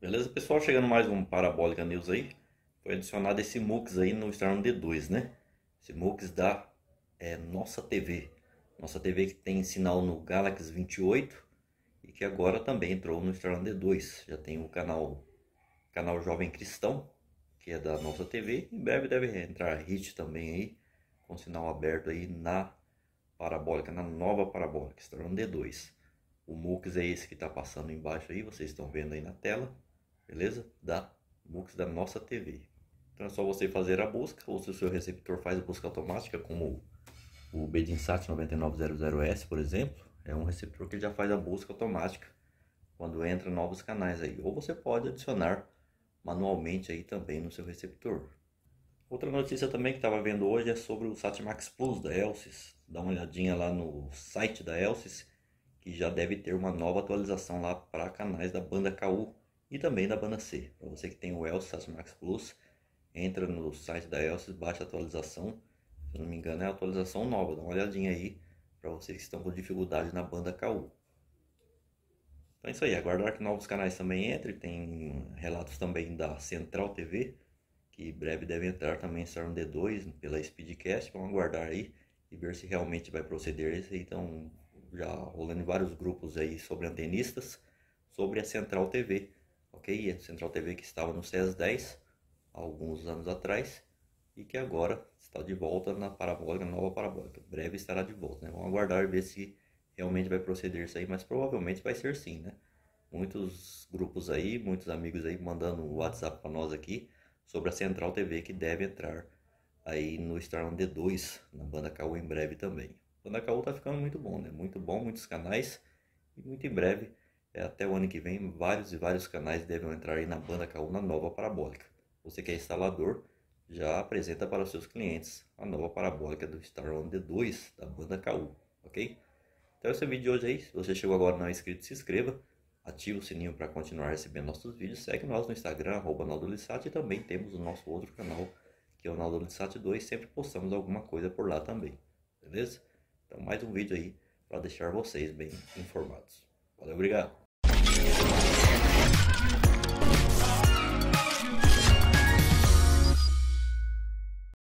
Beleza, pessoal? Chegando mais um Parabólica News aí. Foi adicionado esse MUX aí no Storm D2, né? Esse MUX da é, Nossa TV. Nossa TV que tem sinal no Galaxy 28 e que agora também entrou no Storm D2. Já tem o canal, canal Jovem Cristão, que é da Nossa TV. Em breve deve entrar HIT também aí, com sinal aberto aí na parabólica, na nova parabólica, se tornando D2. O MUX é esse que está passando embaixo aí, vocês estão vendo aí na tela, beleza? Da MUX da nossa TV. Então é só você fazer a busca, ou se o seu receptor faz a busca automática, como o Bedinsat 9900S, por exemplo, é um receptor que já faz a busca automática quando entra novos canais aí. Ou você pode adicionar manualmente aí também no seu receptor. Outra notícia também que estava vendo hoje é sobre o Satmax Plus da Elsys dá uma olhadinha lá no site da Elsys, que já deve ter uma nova atualização lá para canais da banda KU e também da banda C. Para você que tem o Elsys Max Plus, entra no site da Elsys, baixa a atualização. Se eu não me engano, é a atualização nova. Dá uma olhadinha aí para vocês que estão com dificuldade na banda KU. Então é isso aí, aguardar que novos canais também entrem. Tem relatos também da Central TV, que breve deve entrar também, estar no D2, pela Speedcast. Vamos aguardar aí e ver se realmente vai proceder. isso Então, já rolando vários grupos aí sobre antenistas, sobre a Central TV, ok? A Central TV que estava no CES 10 alguns anos atrás e que agora está de volta na parabólica, nova parabólica. breve estará de volta, né? Vamos aguardar ver se realmente vai proceder isso aí, mas provavelmente vai ser sim, né? Muitos grupos aí, muitos amigos aí mandando WhatsApp para nós aqui sobre a Central TV que deve entrar aí no One D2, na banda KU em breve também. A banda KU tá ficando muito bom, né? Muito bom, muitos canais e muito em breve, é, até o ano que vem, vários e vários canais devem entrar aí na banda KU na nova parabólica. Você que é instalador, já apresenta para os seus clientes a nova parabólica do Star One D2 da banda KU, ok? Então esse é o vídeo de hoje aí. Se você chegou agora e não é inscrito, se inscreva. Ative o sininho para continuar recebendo nossos vídeos. Segue nós no Instagram, arroba e também temos o nosso outro canal que é o Naldo Sat 2, sempre postamos alguma coisa por lá também, beleza? Então mais um vídeo aí para deixar vocês bem informados. Valeu, obrigado!